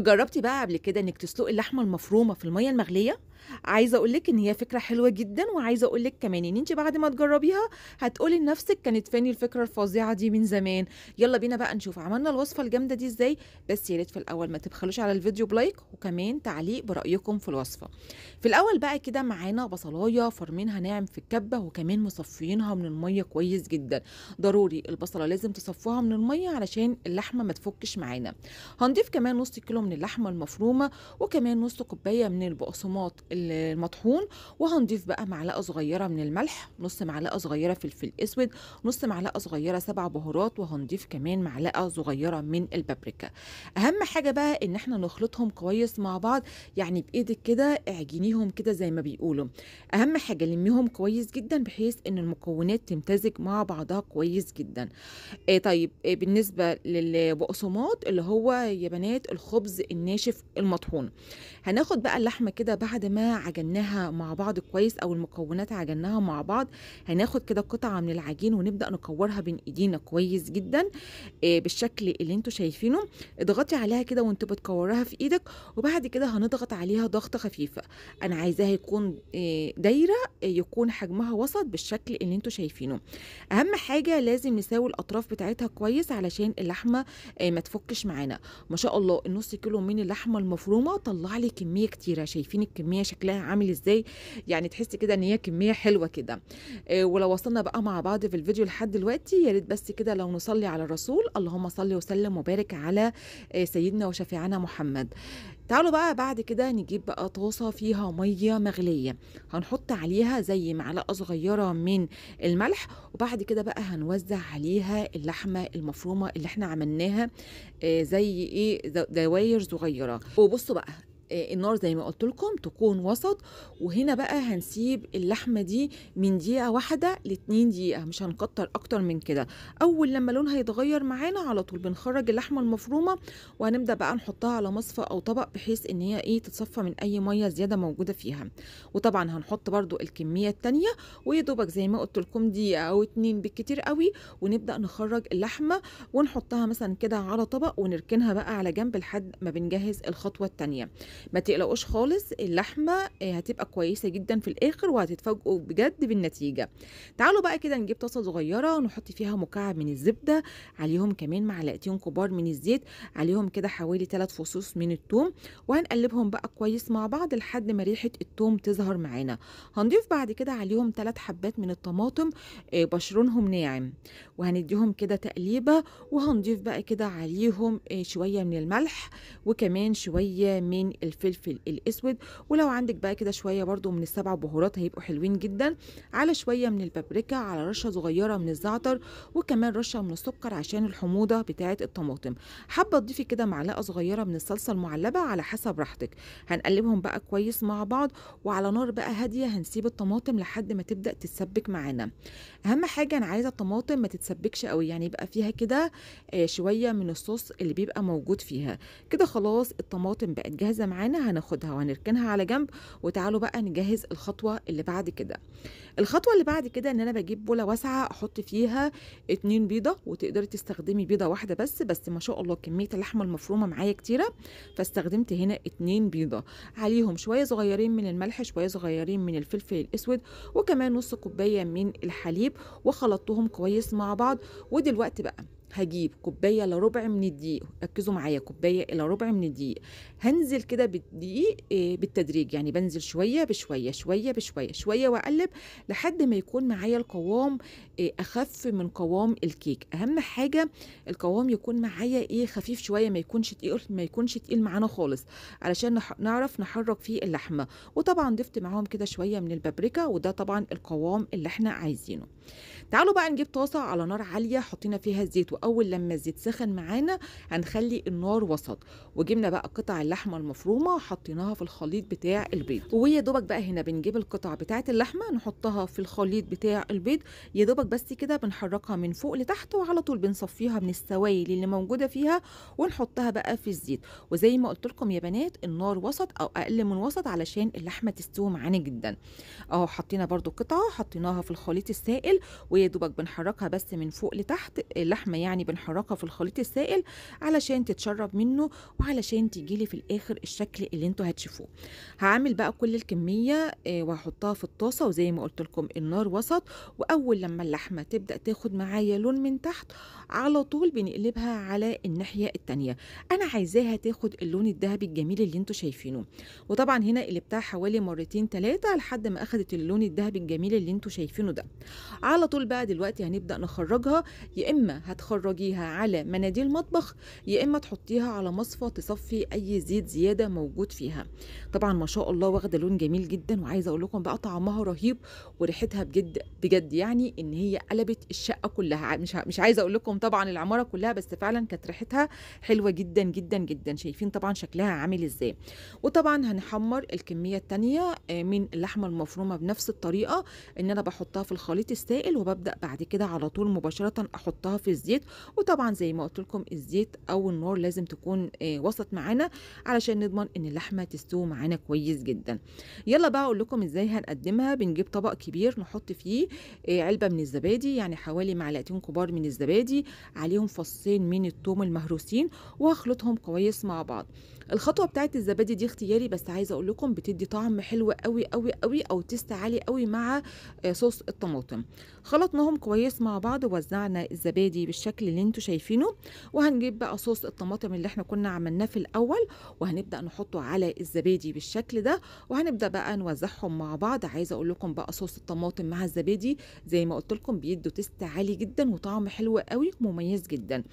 جربتي بقى قبل كده إنِك تسلقي اللحمة المفرومة في المَيّة المغلية؟ عايزة أقول لِك إن هي فكرة حلوة جدًا، وعايزة أقول لِك كمان إن أنتِ بعد ما تجربيها هتقولي لنفسِك كانت فاني الفكرة الفظيعة دي من زمان، يلا بينا بقى نشوف عملنا الوصفة الجامدة دي إزاي، بس يا ريت في الأول ما تبخلوش على الفيديو بلايك وكمان تعليق برأيكم في الوصفة. في الأول بقى كده معانا بصلاية فارمينها ناعم في الكبة وكمان مصفينها من المَيّة كويس جدًا، ضروري البصلة لازم تصفوها من المَيّة علشان اللحمة ما تفكش معانا. هنضيف كمان نص كيلو من اللحمه المفرومه وكمان نص كوبايه من البقسماط المطحون وهنضيف بقى معلقه صغيره من الملح نص معلقه صغيره فلفل اسود نص معلقه صغيره سبع بهارات وهنضيف كمان معلقه صغيره من البابريكا اهم حاجه بقى ان احنا نخلطهم كويس مع بعض يعني بايدك كده اعجنيهم كده زي ما بيقولوا اهم حاجه لميهم كويس جدا بحيث ان المكونات تمتزج مع بعضها كويس جدا إيه طيب إيه بالنسبه للبقسماط اللي هو يا بنات الخبز الرز الناشف المطحون هناخد بقى اللحمه كده بعد ما عجناها مع بعض كويس او المكونات عجناها مع بعض هناخد كده قطعه من العجين ونبدا نكورها بين ايدينا كويس جدا آه، بالشكل اللي انتوا شايفينه اضغطي عليها كده وانت بتكورها في ايدك وبعد كده هنضغط عليها ضغطه خفيفه انا عايزاها يكون آه، دايره آه، يكون حجمها وسط بالشكل اللي انتوا شايفينه اهم حاجه لازم نساوي الاطراف بتاعتها كويس علشان اللحمه ما تفكش معانا ما شاء الله النص كيلو من اللحمه المفرومه طلع لي كميه كتيره شايفين الكميه شكلها عامل ازاي يعني تحسي كده ان هي كميه حلوه كده إيه ولو وصلنا بقى مع بعض في الفيديو لحد دلوقتي يا ريت بس كده لو نصلي على الرسول اللهم صل وسلم وبارك على آه، سيدنا وشفيعنا محمد تعالوا بقى بعد كده نجيب بقى طاسة فيها مية مغلية هنحط عليها زي معلقة صغيرة من الملح وبعد كده بقى هنوزع عليها اللحمة المفرومة اللي احنا عملناها آه، زي ايه دواير صغيرة وبصوا بقى آه، النار زي ما قلت لكم تكون وسط وهنا بقى هنسيب اللحمه دي من دقيقه واحده لاتنين دقيقه مش هنكتر اكتر من كده اول لما لونها يتغير معانا على طول بنخرج اللحمه المفرومه وهنبدا بقى نحطها على مصفى او طبق بحيث ان هي ايه تتصفى من اي ميه زياده موجوده فيها وطبعا هنحط برده الكميه التانيه ويدوبك زي ما قلت لكم دقيقه او اتنين بالكتير قوي ونبدا نخرج اللحمه ونحطها مثلا كده على طبق ونركنها بقى على جنب لحد ما بنجهز الخطوه التانيه ما تقلقوش خالص اللحمه آه، هتبقى كويسه جدا في الاخر وهتتفاجئوا بجد بالنتيجه تعالوا بقى كده نجيب طاسه صغيره ونحط فيها مكعب من الزبده عليهم كمان معلقتين كبار من الزيت عليهم كده حوالي 3 فصوص من الثوم وهنقلبهم بقى كويس مع بعض لحد ما ريحه الثوم تظهر معانا هنضيف بعد كده عليهم 3 حبات من الطماطم آه، بشرونهم ناعم وهنديهم كده تقليبه وهنضيف بقى كده عليهم آه، شويه من الملح وكمان شويه من الفلفل الاسود ولو عندك بقى كده شويه برده من السبع بهارات هيبقوا حلوين جدا على شويه من البابريكا على رشه صغيره من الزعتر وكمان رشه من السكر عشان الحموضه بتاعه الطماطم حابه تضيفي كده معلقه صغيره من الصلصه المعلبه على حسب راحتك هنقلبهم بقى كويس مع بعض وعلى نار بقى هاديه هنسيب الطماطم لحد ما تبدا تتسبك معانا اهم حاجه انا عايزه الطماطم ما تتسبكش قوي يعني يبقى فيها كده آه، شويه من الصوص اللي بيبقى موجود فيها كده خلاص الطماطم بقت جاهزه معانا هناخدها وهنركنها على جنب وتعالوا بقى نجهز الخطوه اللي بعد كده الخطوه اللي بعد كده ان انا بجيب بوله واسعه احط فيها اتنين بيضه وتقدري تستخدمي بيضه واحده بس بس ما شاء الله كميه اللحمه المفرومه معايا كتيره فاستخدمت هنا اتنين بيضه عليهم شويه صغيرين من الملح شويه صغيرين من الفلفل الاسود وكمان نص كوبايه من الحليب وخلطتهم كويس مع بعض ودلوقتي بقى هجيب كوبايه إلى ربع من الدقيق ركزوا معايا كوبايه إلى ربع من الدقيق هنزل كده بالدقيق آه، بالتدريج يعني بنزل شويه بشويه شويه بشويه شويه واقلب لحد ما يكون معايا القوام آه، اخف من قوام الكيك اهم حاجه القوام يكون معايا ايه خفيف شويه ما يكونش تقيل ما يكونش تقيل معانا خالص علشان نعرف نحرك فيه اللحمه وطبعا ضفت معاهم كده شويه من البابريكا وده طبعا القوام اللي احنا عايزينه تعالوا بقى نجيب طاسه على نار عاليه حطينا فيها الزيت اول لما الزيت سخن معانا هنخلي النار وسط وجبنا بقى قطع اللحمه المفرومه حطيناها في الخليط بتاع البيض ويا دوبك بقى هنا بنجيب القطع بتاعه اللحمه نحطها في الخليط بتاع البيض يا دوبك بس كده بنحركها من فوق لتحت وعلى طول بنصفيها من السوائل اللي موجوده فيها ونحطها بقى في الزيت وزي ما قلت لكم يا بنات النار وسط او اقل من وسط علشان اللحمه تستوي معانا جدا اهو حطينا برده قطعه حطيناها في الخليط السائل ويا دوبك بنحركها بس من فوق لتحت اللحمه يعني يعني بنحركها في الخليط السائل علشان تتشرب منه وعلشان تجيلي في الاخر الشكل اللي انتوا هتشوفوه هعمل بقى كل الكميه آه، وهحطها في الطاسه وزي ما قلت لكم النار وسط واول لما اللحمه تبدا تاخد معايا لون من تحت على طول بنقلبها على الناحيه التانية انا عايزاها تاخد اللون الذهبي الجميل اللي انتوا شايفينه وطبعا هنا قلبتها حوالي مرتين ثلاثه لحد ما اخدت اللون الذهبي الجميل اللي انتوا شايفينه ده على طول بقى دلوقتي هنبدا نخرجها يا اما هتخرج تخرجيها على مناديل مطبخ يا اما تحطيها على مصفى تصفي اي زيت زياده موجود فيها طبعا ما شاء الله واخده لون جميل جدا وعايزه اقول لكم بقى طعمها رهيب وريحتها بجد بجد يعني ان هي قلبت الشقه كلها مش مش عايزه اقول لكم طبعا العماره كلها بس فعلا كانت ريحتها حلوه جدا جدا جدا شايفين طبعا شكلها عامل ازاي وطبعا هنحمر الكميه الثانيه آه، من اللحمه المفرومه بنفس الطريقه ان انا بحطها في الخليط السائل وببدا بعد كده على طول مباشره احطها في الزيت وطبعا زي ما قلت لكم الزيت او النار لازم تكون آه، وسط معانا علشان نضمن ان اللحمه تستوي معانا كويس جدا يلا بقى اقول لكم ازاي هنقدمها بنجيب طبق كبير نحط فيه آه، علبه من الزبادي يعني حوالي معلقتين كبار من الزبادي عليهم فصين من الثوم المهروسين وهخلطهم كويس مع بعض الخطوه بتاعت الزبادي دي اختياري بس عايزه اقول لكم بتدي طعم حلو قوي قوي قوي او تيست عالي قوي مع آه، صوص الطماطم خلطناهم كويس مع بعض ووزعنا الزبادي بالشكل اللي انتوا شايفينه وهنجيب بقى صوص الطماطم اللي احنا كنا عملناه في الاول وهنبدا نحطه على الزبادي بالشكل ده وهنبدا بقى نوزعهم مع بعض عايزه اقول لكم بقى صوص الطماطم مع الزبادي زي ما قلت لكم بيدوا تيست عالي جدا وطعم حلو قوي مميز جدا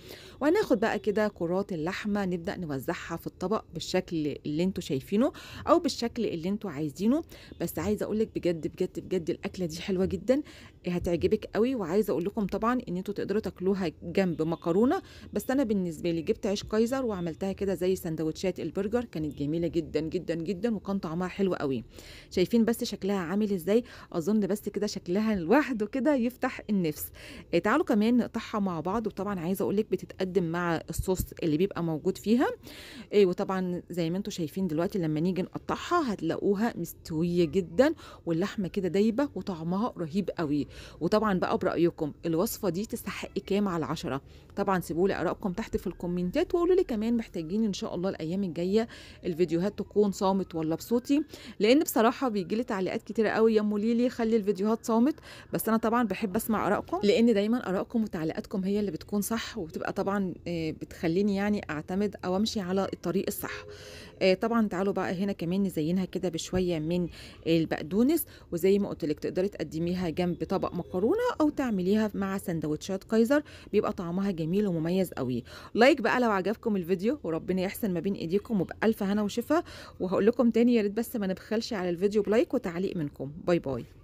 وهناخد بقى كده كرات اللحمه نبدا نوزعها في الطبق بالشكل اللي انتوا شايفينه او بالشكل اللي انتوا عايزينه بس عايزه اقول لك بجد بجد بجد الاكله دي حلوه جدا هتعجبك قوي وعايزه اقول لكم طبعا ان انتوا تقدروا تاكلوها جنب مكرونه بس انا بالنسبه لي جبت عيش كايزر وعملتها كده زي سندوتشات البرجر كانت جميله جدا جدا جدا وكان طعمها حلو قوي شايفين بس شكلها عامل ازاي اظن بس كده شكلها لوحده كده يفتح النفس آه، تعالوا كمان نقطعها مع بعض وطبعا عايزه اقول لك بتتقدم مع الصوص اللي بيبقى موجود فيها آه، وطبعا طبعا زي ما انتم شايفين دلوقتي لما نيجي نقطعها هتلاقوها مستويه جدا واللحمه كده دايبه وطعمها رهيب قوي وطبعا بقى برايكم الوصفه دي تستحق كام على 10 طبعا سيبوا لي ارائكم تحت في الكومنتات وقولوا لي كمان محتاجين ان شاء الله الايام الجايه الفيديوهات تكون صامت ولا بصوتي لان بصراحه بيجي لي تعليقات كتيره قوي يا موليلي خلي الفيديوهات صامت بس انا طبعا بحب اسمع ارائكم لان دايما ارائكم وتعليقاتكم هي اللي بتكون صح وبتبقى طبعا آه، بتخليني يعني اعتمد او امشي على الطريق الصح الصح آه، طبعا تعالوا بقى هنا كمان نزينها كده بشويه من البقدونس وزي ما قلت لك تقدري تقدميها جنب طبق مكرونه او تعمليها مع سندوتشات كايزر بيبقى طعمها جميل ومميز قوي لايك بقى لو عجبكم الفيديو وربنا يحسن ما بين ايديكم وبالف هنا وشفا وهقول لكم تاني يا ريت بس ما نبخلش على الفيديو بلايك وتعليق منكم باي باي